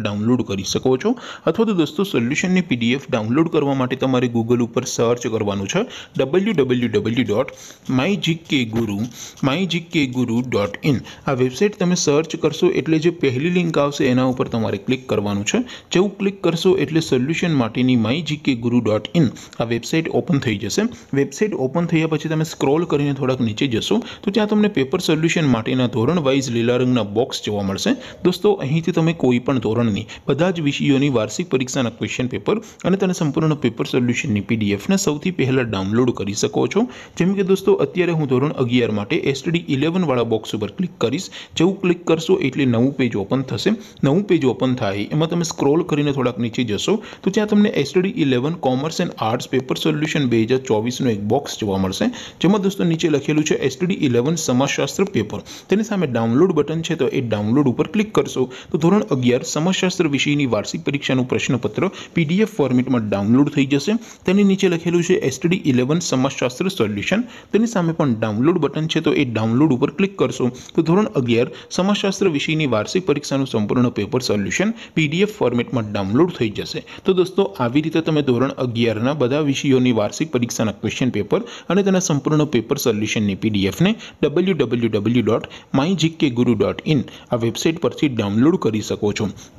download કરી શકો છો અથવા તો દોસ્તો સોલ્યુશન ની પીડીએફ ડાઉનલોડ કરવા માટે તમારે Google ઉપર સર્ચ કરવાનું છે www.mygkguru mygkguru.in આ વેબસાઈટ તમે સર્ચ કરશો એટલે જે પહેલી લિંક આવશે એના ઉપર તમારે ક્લિક કરવાનું છે જે હું ક્લિક કરશો એટલે સોલ્યુશન માટેની mygkguru.in આ વેબસાઈટ ઓપન થઈ જશે વેબસાઈટ ઓપન થઈયા પછી તમે સ્ક્રોલ કરીને થોડક નીચે જશો તો ત્યાં તમને પેપર સોલ્યુશન માટેનું ધોરણ વાઇઝ લેલા રંગના બોક્સ જોવા મળશે દોસ્તો અહીંથી તમે કોઈ પણ ધોરણ બધા જ વિષયોની વાર્ષિક પરીક્ષાના ક્વેશ્ચન પેપર અને તેના સંપૂર્ણનો પેપર સોલ્યુશનની પીડીએફ ને સૌથી પહેલા ડાઉનલોડ કરી શકો છો જેમ કે દોસ્તો અત્યારે હું ધોરણ 11 માટે STD 11 વાળા બોક્સ ઉપર ક્લિક કરીશ જેવું ક્લિક કરશો એટલે નવું પેજ ઓપન થશે નવું પેજ ઓપન થાય એમાં તમે સ્ક્રોલ કરીને થોડક નીચે જશો તો ત્યાં તમને STD 11 commerce and arts paper solution બેજ 24 નો એક બોક્સ જોવા મળશે જેમાં દોસ્તો નીચે લખેલું છે STD 11 સમાજશાસ્ત્ર પેપર તેની સાથે અમે ડાઉનલોડ બટન છે તો એ ડાઉનલોડ ઉપર ક્લિક કરશો તો ધોરણ 11 સમાજ शास्त्र विषयनी वार्षिक परीक्षा નું પ્રશ્નપત્ર પીડીએફ ફોર્મેટમાં ડાઉનલોડ થઈ જશે તેની નીચે લખેલું છે STD 11 સમસ્ત શાસ્ત્ર સોલ્યુશન તેની સામે પણ ડાઉનલોડ બટન છે તો એ ડાઉનલોડ ઉપર ક્લિક કરશો તો ધોરણ 11 સમસ્ત શાસ્ત્ર વિષયની વાર્ષિક પરીક્ષાનું સંપૂર્ણ પેપર સોલ્યુશન પીડીએફ ફોર્મેટમાં ડાઉનલોડ થઈ જશે તો દોસ્તો આવી રીતે તમે ધોરણ 11 ના બધા વિષયોની વાર્ષિક પરીક્ષાના ક્વેશ્ચન પેપર અને તેના સંપૂર્ણ પેપર સોલ્યુશન ને પીડીએફ ને www.mygkguru.in આ વેબસાઈટ પરથી ડાઉનલોડ કરી શકો છો